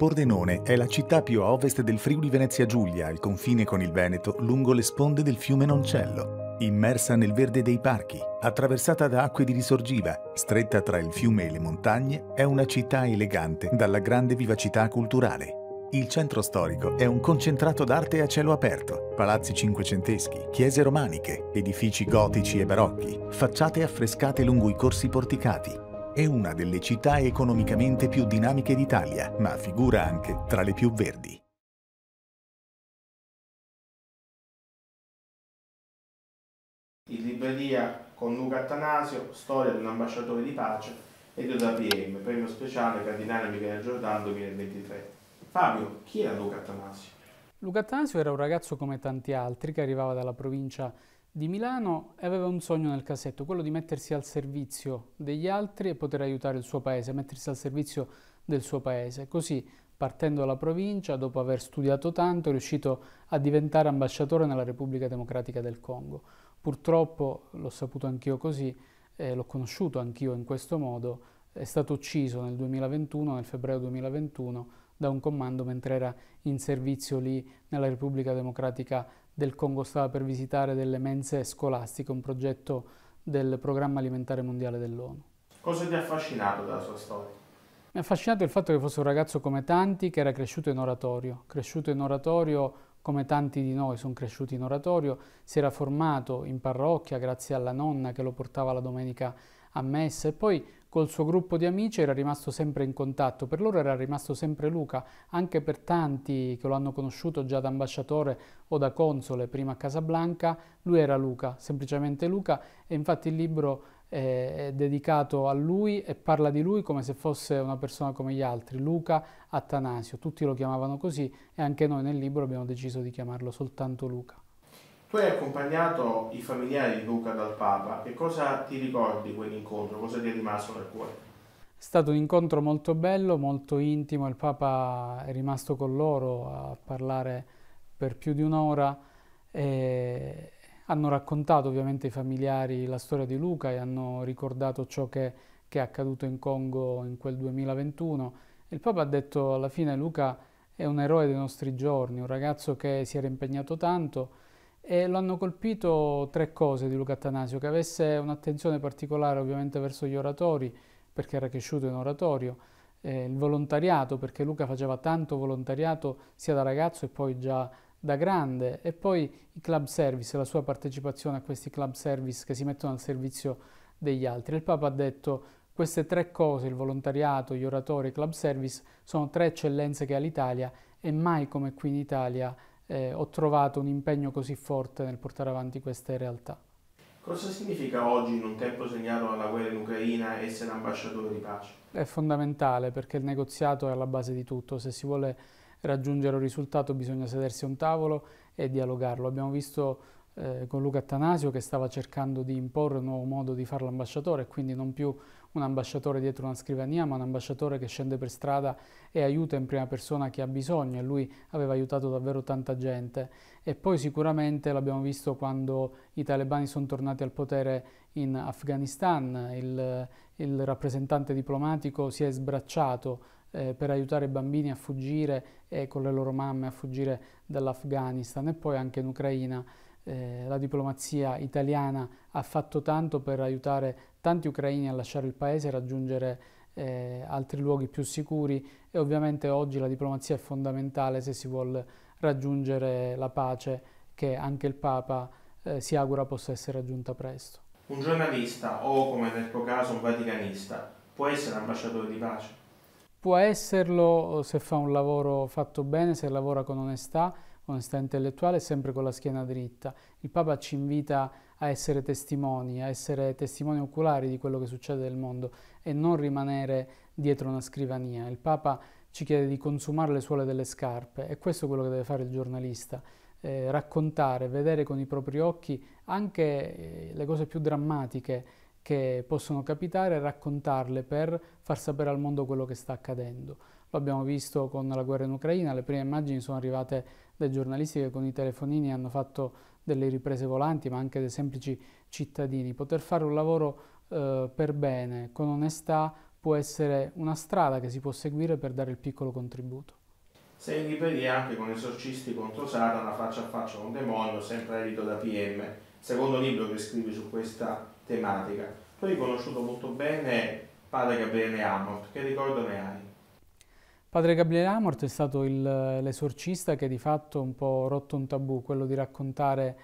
Pordenone è la città più a ovest del Friuli Venezia Giulia, al confine con il Veneto, lungo le sponde del fiume Noncello, immersa nel verde dei parchi, attraversata da acque di risorgiva, stretta tra il fiume e le montagne, è una città elegante dalla grande vivacità culturale. Il centro storico è un concentrato d'arte a cielo aperto, palazzi cinquecenteschi, chiese romaniche, edifici gotici e barocchi, facciate affrescate lungo i corsi porticati, è una delle città economicamente più dinamiche d'Italia, ma figura anche tra le più verdi. In libreria con Luca Attanasio, storia di un ambasciatore di pace e dell'APM, premio speciale Cardinale Michele Giordano 2023. Fabio, chi era Luca Attanasio? Luca Attanasio era un ragazzo come tanti altri che arrivava dalla provincia di Milano e aveva un sogno nel cassetto, quello di mettersi al servizio degli altri e poter aiutare il suo paese, mettersi al servizio del suo paese. Così, partendo dalla provincia, dopo aver studiato tanto, è riuscito a diventare ambasciatore nella Repubblica Democratica del Congo. Purtroppo, l'ho saputo anch'io così, eh, l'ho conosciuto anch'io in questo modo, è stato ucciso nel 2021, nel febbraio 2021, da un comando mentre era in servizio lì nella Repubblica Democratica del Congo del Congo stava per visitare delle mense scolastiche, un progetto del Programma Alimentare Mondiale dell'ONU. Cosa ti ha affascinato della sua storia? Mi ha affascinato il fatto che fosse un ragazzo come tanti che era cresciuto in oratorio, cresciuto in oratorio come tanti di noi sono cresciuti in oratorio, si era formato in parrocchia grazie alla nonna che lo portava la domenica a messa e poi Col suo gruppo di amici era rimasto sempre in contatto, per loro era rimasto sempre Luca, anche per tanti che lo hanno conosciuto già da ambasciatore o da console prima a Casablanca, lui era Luca, semplicemente Luca e infatti il libro eh, è dedicato a lui e parla di lui come se fosse una persona come gli altri, Luca Attanasio, tutti lo chiamavano così e anche noi nel libro abbiamo deciso di chiamarlo soltanto Luca. Tu hai accompagnato i familiari di Luca dal Papa, che cosa ti ricordi di quell'incontro? Cosa ti è rimasto nel cuore? È stato un incontro molto bello, molto intimo, il Papa è rimasto con loro a parlare per più di un'ora e hanno raccontato ovviamente i familiari la storia di Luca e hanno ricordato ciò che, che è accaduto in Congo in quel 2021. Il Papa ha detto alla fine Luca è un eroe dei nostri giorni, un ragazzo che si era impegnato tanto, e lo hanno colpito tre cose di Luca Attanasio, che avesse un'attenzione particolare ovviamente verso gli oratori, perché era cresciuto in oratorio, eh, il volontariato, perché Luca faceva tanto volontariato sia da ragazzo e poi già da grande, e poi i club service, la sua partecipazione a questi club service che si mettono al servizio degli altri. Il Papa ha detto queste tre cose, il volontariato, gli oratori, e i club service, sono tre eccellenze che ha l'Italia e mai come qui in Italia eh, ho trovato un impegno così forte nel portare avanti queste realtà. Cosa significa oggi, in un tempo segnato alla guerra in Ucraina, essere ambasciatore di pace? È fondamentale perché il negoziato è alla base di tutto. Se si vuole raggiungere un risultato bisogna sedersi a un tavolo e dialogarlo. Abbiamo visto eh, con Luca Attanasio che stava cercando di imporre un nuovo modo di fare l'ambasciatore e quindi non più un ambasciatore dietro una scrivania, ma un ambasciatore che scende per strada e aiuta in prima persona chi ha bisogno e lui aveva aiutato davvero tanta gente. E poi sicuramente l'abbiamo visto quando i talebani sono tornati al potere in Afghanistan, il, il rappresentante diplomatico si è sbracciato eh, per aiutare i bambini a fuggire e con le loro mamme a fuggire dall'Afghanistan e poi anche in Ucraina. Eh, la diplomazia italiana ha fatto tanto per aiutare tanti ucraini a lasciare il paese e raggiungere eh, altri luoghi più sicuri e ovviamente oggi la diplomazia è fondamentale se si vuole raggiungere la pace che anche il Papa eh, si augura possa essere raggiunta presto. Un giornalista o, come nel tuo caso, un vaticanista può essere ambasciatore di pace? Può esserlo se fa un lavoro fatto bene, se lavora con onestà, onestà intellettuale e sempre con la schiena dritta. Il Papa ci invita a a essere testimoni, a essere testimoni oculari di quello che succede nel mondo e non rimanere dietro una scrivania. Il Papa ci chiede di consumare le suole delle scarpe e questo è quello che deve fare il giornalista. Eh, raccontare, vedere con i propri occhi anche eh, le cose più drammatiche che possono capitare, e raccontarle per far sapere al mondo quello che sta accadendo. Lo abbiamo visto con la guerra in Ucraina, le prime immagini sono arrivate dai giornalisti che con i telefonini hanno fatto delle riprese volanti, ma anche dei semplici cittadini. Poter fare un lavoro eh, per bene, con onestà, può essere una strada che si può seguire per dare il piccolo contributo. Sei in libreria anche con esorcisti contro Satana, faccia a faccia con un demonio, sempre edito da PM, secondo libro che scrivi su questa tematica. Tu hai conosciuto molto bene padre Gabriele Amort, che ricordo ne hai? Padre Gabriele Amort è stato l'esorcista che di fatto ha un po' rotto un tabù, quello di raccontare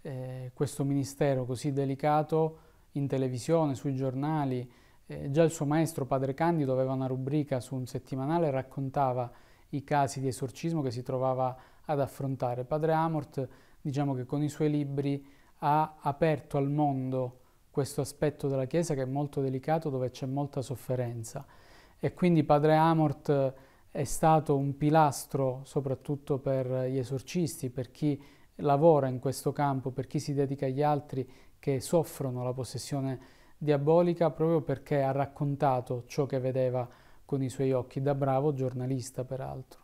eh, questo ministero così delicato in televisione, sui giornali. Eh, già il suo maestro, Padre Candido, aveva una rubrica su un settimanale e raccontava i casi di esorcismo che si trovava ad affrontare. Padre Amort, diciamo che con i suoi libri ha aperto al mondo questo aspetto della Chiesa che è molto delicato, dove c'è molta sofferenza. E quindi Padre Amort è stato un pilastro soprattutto per gli esorcisti, per chi lavora in questo campo, per chi si dedica agli altri che soffrono la possessione diabolica proprio perché ha raccontato ciò che vedeva con i suoi occhi, da bravo giornalista peraltro.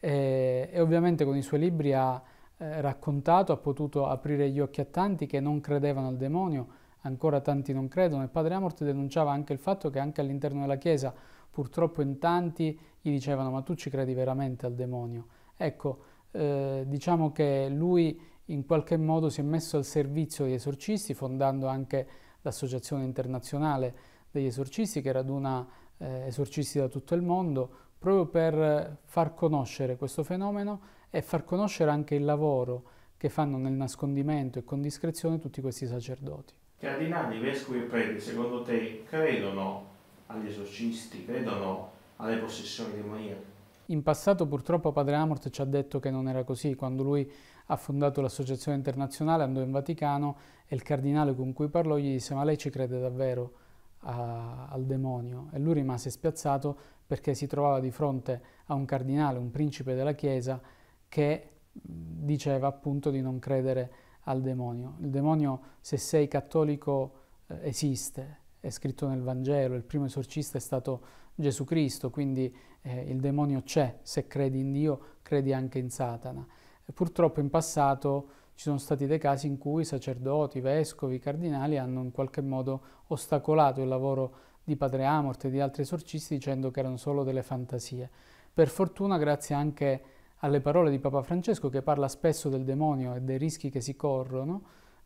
E, e ovviamente con i suoi libri ha eh, raccontato, ha potuto aprire gli occhi a tanti che non credevano al demonio, ancora tanti non credono e Padre Amort denunciava anche il fatto che anche all'interno della Chiesa Purtroppo in tanti gli dicevano ma tu ci credi veramente al demonio? Ecco, eh, diciamo che lui in qualche modo si è messo al servizio degli esorcisti fondando anche l'Associazione Internazionale degli Esorcisti che raduna eh, esorcisti da tutto il mondo proprio per far conoscere questo fenomeno e far conoscere anche il lavoro che fanno nel nascondimento e con discrezione tutti questi sacerdoti. Cardinali, vescovi e preti, secondo te credono agli esorcisti, credono alle possessioni demoniache. In passato purtroppo padre Amort ci ha detto che non era così, quando lui ha fondato l'associazione internazionale, andò in Vaticano e il cardinale con cui parlò gli disse ma lei ci crede davvero a, al demonio? E lui rimase spiazzato perché si trovava di fronte a un cardinale, un principe della Chiesa, che diceva appunto di non credere al demonio. Il demonio se sei cattolico eh, esiste, è scritto nel Vangelo, il primo esorcista è stato Gesù Cristo, quindi eh, il demonio c'è, se credi in Dio credi anche in Satana. E purtroppo in passato ci sono stati dei casi in cui sacerdoti, vescovi, cardinali hanno in qualche modo ostacolato il lavoro di Padre Amort e di altri esorcisti dicendo che erano solo delle fantasie. Per fortuna, grazie anche alle parole di Papa Francesco che parla spesso del demonio e dei rischi che si corrono,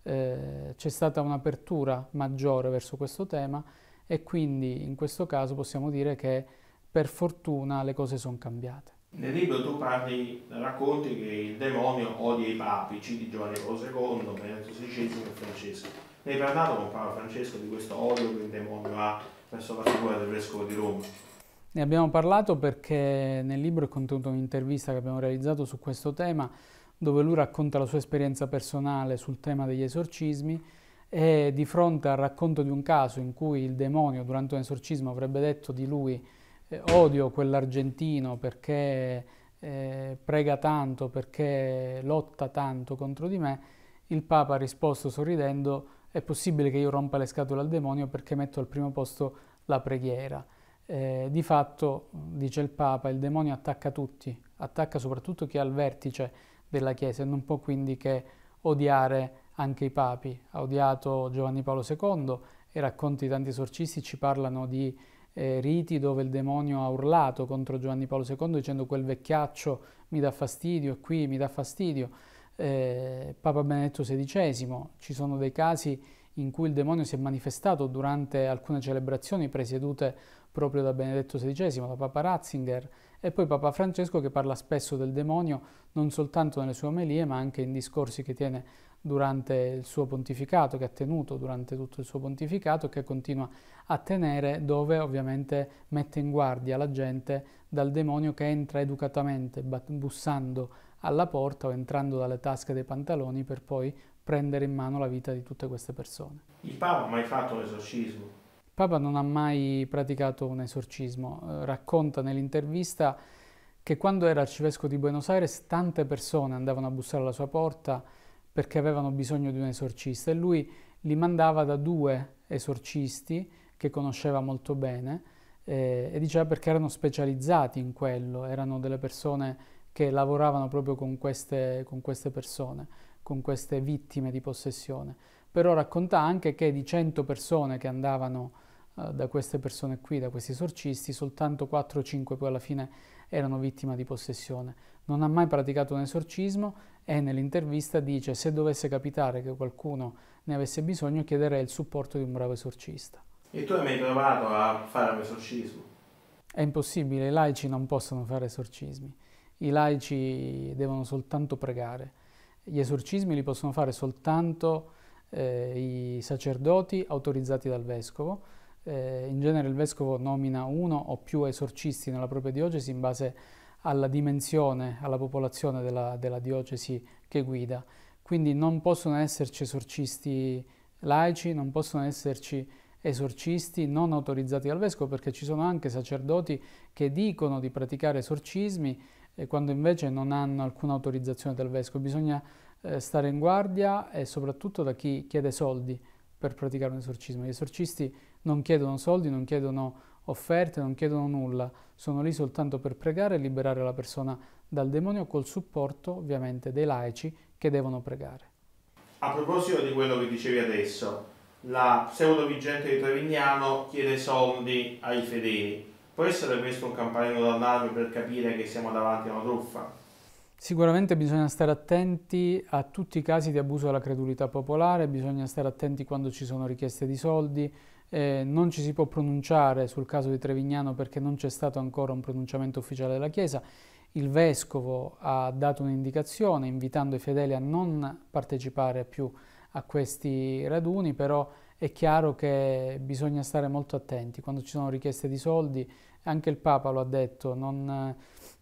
eh, c'è stata un'apertura maggiore verso questo tema e quindi in questo caso possiamo dire che per fortuna le cose sono cambiate. Nel libro tu parli, racconti che il demonio odia i papi, citi Giovanni Paolo II, Benedetto XVI e Francesco. Ne hai parlato con Paolo Francesco di questo odio che il demonio ha verso la figura del vescovo di Roma? Ne abbiamo parlato perché nel libro è contenuta un'intervista che abbiamo realizzato su questo tema dove lui racconta la sua esperienza personale sul tema degli esorcismi e di fronte al racconto di un caso in cui il demonio durante un esorcismo avrebbe detto di lui eh, odio quell'argentino perché eh, prega tanto, perché lotta tanto contro di me, il Papa ha risposto sorridendo è possibile che io rompa le scatole al demonio perché metto al primo posto la preghiera. Eh, di fatto, dice il Papa, il demonio attacca tutti, attacca soprattutto chi è al vertice della Chiesa e non può quindi che odiare anche i papi. Ha odiato Giovanni Paolo II, i racconti di tanti esorcisti ci parlano di eh, riti dove il demonio ha urlato contro Giovanni Paolo II dicendo quel vecchiaccio mi dà fastidio, è qui mi dà fastidio. Eh, Papa Benedetto XVI, ci sono dei casi in cui il demonio si è manifestato durante alcune celebrazioni presiedute proprio da Benedetto XVI, da Papa Ratzinger, e poi Papa Francesco che parla spesso del demonio non soltanto nelle sue omelie ma anche in discorsi che tiene durante il suo pontificato, che ha tenuto durante tutto il suo pontificato e che continua a tenere dove ovviamente mette in guardia la gente dal demonio che entra educatamente bussando alla porta o entrando dalle tasche dei pantaloni per poi prendere in mano la vita di tutte queste persone. Il Papa ha mai fatto l'esorcismo? Papa non ha mai praticato un esorcismo. Eh, racconta nell'intervista che quando era arcivescovo di Buenos Aires tante persone andavano a bussare alla sua porta perché avevano bisogno di un esorcista e lui li mandava da due esorcisti che conosceva molto bene eh, e diceva perché erano specializzati in quello, erano delle persone che lavoravano proprio con queste, con queste persone, con queste vittime di possessione. Però racconta anche che di 100 persone che andavano eh, da queste persone qui, da questi esorcisti, soltanto 4 o 5 poi alla fine erano vittime di possessione. Non ha mai praticato un esorcismo e nell'intervista dice se dovesse capitare che qualcuno ne avesse bisogno chiederei il supporto di un bravo esorcista. E tu hai mai provato a fare un esorcismo? È impossibile, i laici non possono fare esorcismi, i laici devono soltanto pregare. Gli esorcismi li possono fare soltanto eh, i sacerdoti autorizzati dal vescovo, eh, in genere il vescovo nomina uno o più esorcisti nella propria diocesi in base alla dimensione, alla popolazione della, della diocesi che guida. Quindi non possono esserci esorcisti laici, non possono esserci esorcisti non autorizzati dal vescovo perché ci sono anche sacerdoti che dicono di praticare esorcismi eh, quando invece non hanno alcuna autorizzazione dal vescovo. Bisogna eh, stare in guardia e soprattutto da chi chiede soldi per praticare un esorcismo. Gli esorcisti non chiedono soldi, non chiedono offerte, non chiedono nulla, sono lì soltanto per pregare e liberare la persona dal demonio col supporto ovviamente dei laici che devono pregare. A proposito di quello che dicevi adesso, la pseudovigente di Trevignano chiede soldi ai fedeli. Può essere questo un campanello d'allarme per capire che siamo davanti a una truffa? Sicuramente bisogna stare attenti a tutti i casi di abuso della credulità popolare, bisogna stare attenti quando ci sono richieste di soldi, eh, non ci si può pronunciare sul caso di Trevignano perché non c'è stato ancora un pronunciamento ufficiale della Chiesa. Il Vescovo ha dato un'indicazione invitando i fedeli a non partecipare più a questi raduni, però è chiaro che bisogna stare molto attenti quando ci sono richieste di soldi, anche il Papa lo ha detto, non,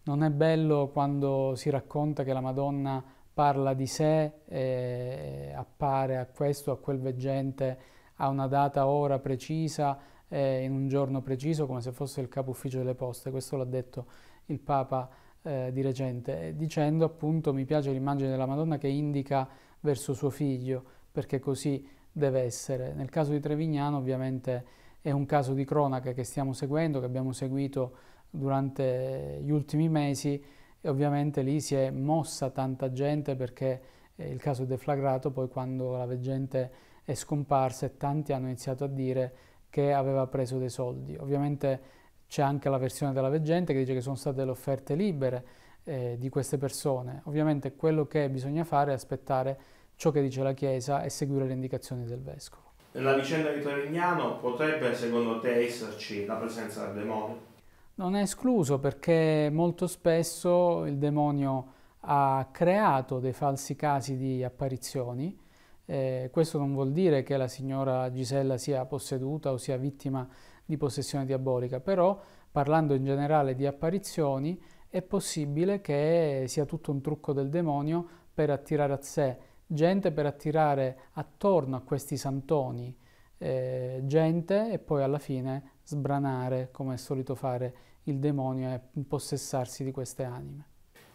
non è bello quando si racconta che la Madonna parla di sé, e appare a questo, a quel veggente, a una data, ora precisa, eh, in un giorno preciso, come se fosse il capo ufficio delle poste, questo l'ha detto il Papa eh, di recente, dicendo appunto mi piace l'immagine della Madonna che indica verso suo figlio, perché così deve essere. Nel caso di Trevignano ovviamente è un caso di cronaca che stiamo seguendo, che abbiamo seguito durante gli ultimi mesi e ovviamente lì si è mossa tanta gente perché eh, il caso è deflagrato poi quando la veggente è scomparsa e tanti hanno iniziato a dire che aveva preso dei soldi. Ovviamente c'è anche la versione della veggente che dice che sono state le offerte libere eh, di queste persone. Ovviamente quello che bisogna fare è aspettare ciò che dice la Chiesa e seguire le indicazioni del Vescovo. Nella vicenda di Trevignano potrebbe secondo te esserci la presenza del demonio? Non è escluso perché molto spesso il demonio ha creato dei falsi casi di apparizioni. Eh, questo non vuol dire che la signora Gisella sia posseduta o sia vittima di possessione diabolica, però parlando in generale di apparizioni è possibile che sia tutto un trucco del demonio per attirare a sé gente per attirare attorno a questi santoni eh, gente e poi alla fine sbranare, come è solito fare il demonio, e impossessarsi di queste anime.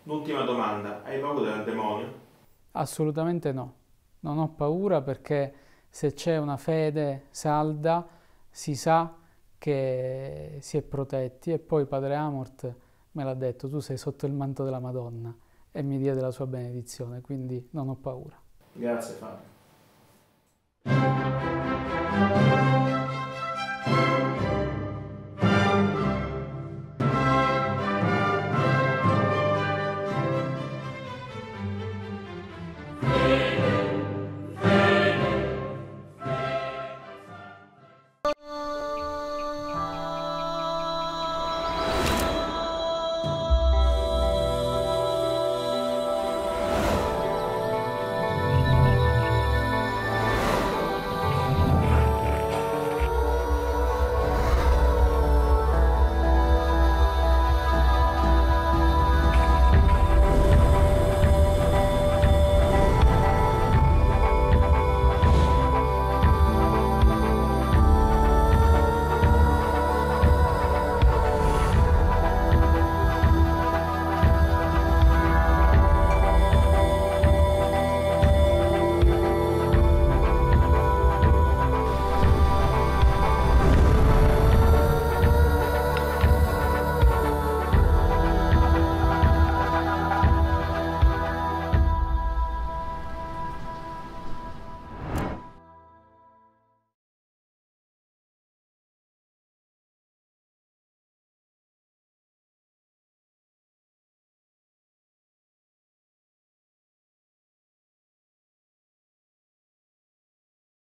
L'ultima domanda, hai paura del demonio? Assolutamente no, non ho paura perché se c'è una fede salda si sa che si è protetti e poi Padre Amort me l'ha detto, tu sei sotto il manto della Madonna e mi dia della sua benedizione, quindi non ho paura. Grazie Fabio.